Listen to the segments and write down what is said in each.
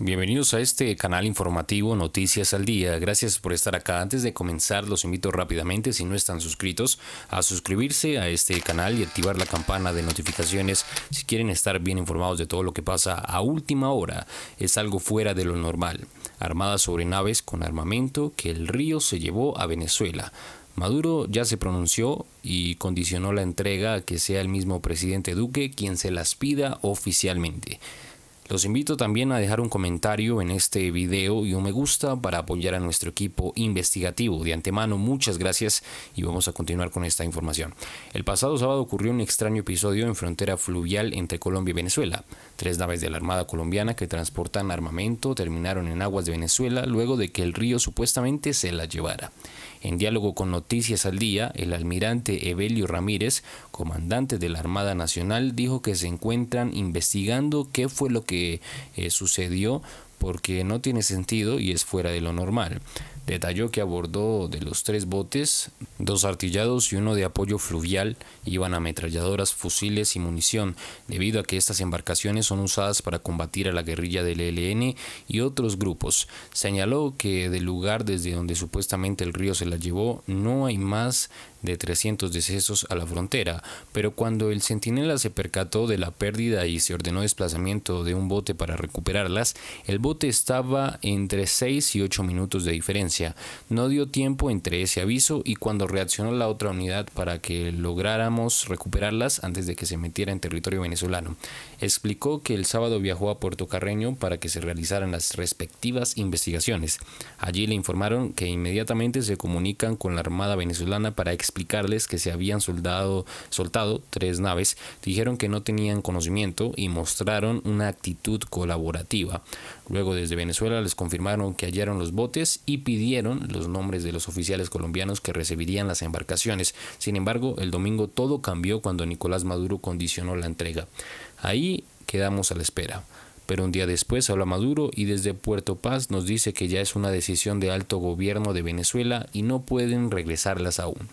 Bienvenidos a este canal informativo Noticias al Día. Gracias por estar acá. Antes de comenzar, los invito rápidamente, si no están suscritos, a suscribirse a este canal y activar la campana de notificaciones si quieren estar bien informados de todo lo que pasa a última hora. Es algo fuera de lo normal. Armadas sobre naves con armamento que el río se llevó a Venezuela. Maduro ya se pronunció y condicionó la entrega a que sea el mismo presidente Duque quien se las pida oficialmente. Los invito también a dejar un comentario en este video y un me gusta para apoyar a nuestro equipo investigativo. De antemano, muchas gracias y vamos a continuar con esta información. El pasado sábado ocurrió un extraño episodio en frontera fluvial entre Colombia y Venezuela. Tres naves de la Armada colombiana que transportan armamento terminaron en aguas de Venezuela luego de que el río supuestamente se la llevara. En diálogo con Noticias al Día, el almirante Evelio Ramírez, comandante de la Armada Nacional, dijo que se encuentran investigando qué fue lo que eh, sucedió porque no tiene sentido y es fuera de lo normal. Detalló que abordó de los tres botes Dos artillados y uno de apoyo fluvial iban ametralladoras, fusiles y munición, debido a que estas embarcaciones son usadas para combatir a la guerrilla del ELN y otros grupos. Señaló que del lugar desde donde supuestamente el río se la llevó no hay más de 300 decesos a la frontera, pero cuando el centinela se percató de la pérdida y se ordenó desplazamiento de un bote para recuperarlas, el bote estaba entre 6 y 8 minutos de diferencia. No dio tiempo entre ese aviso y cuando reaccionó la otra unidad para que lográramos recuperarlas antes de que se metiera en territorio venezolano. Explicó que el sábado viajó a Puerto Carreño para que se realizaran las respectivas investigaciones. Allí le informaron que inmediatamente se comunican con la Armada venezolana para explicarles que se habían soldado, soltado tres naves. Dijeron que no tenían conocimiento y mostraron una actitud colaborativa. Luego desde Venezuela les confirmaron que hallaron los botes y pidieron los nombres de los oficiales colombianos que recibirían las embarcaciones. Sin embargo, el domingo todo cambió cuando Nicolás Maduro condicionó la entrega. Ahí quedamos a la espera. Pero un día después habla Maduro y desde Puerto Paz nos dice que ya es una decisión de alto gobierno de Venezuela y no pueden regresarlas aún.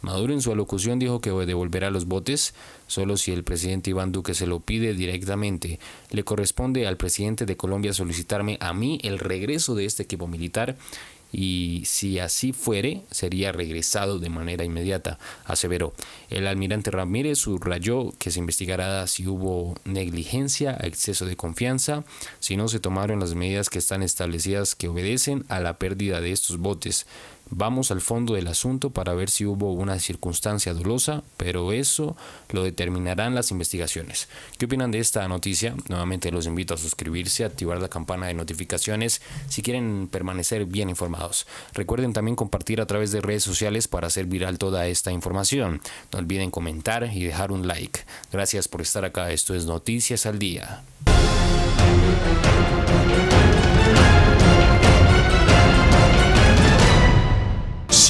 Maduro en su alocución dijo que devolverá los botes solo si el presidente Iván Duque se lo pide directamente. Le corresponde al presidente de Colombia solicitarme a mí el regreso de este equipo militar y si así fuere, sería regresado de manera inmediata, aseveró. El almirante Ramírez subrayó que se investigará si hubo negligencia, exceso de confianza, si no se tomaron las medidas que están establecidas que obedecen a la pérdida de estos botes, Vamos al fondo del asunto para ver si hubo una circunstancia dolosa, pero eso lo determinarán las investigaciones. ¿Qué opinan de esta noticia? Nuevamente los invito a suscribirse, activar la campana de notificaciones si quieren permanecer bien informados. Recuerden también compartir a través de redes sociales para hacer viral toda esta información. No olviden comentar y dejar un like. Gracias por estar acá. Esto es Noticias al Día.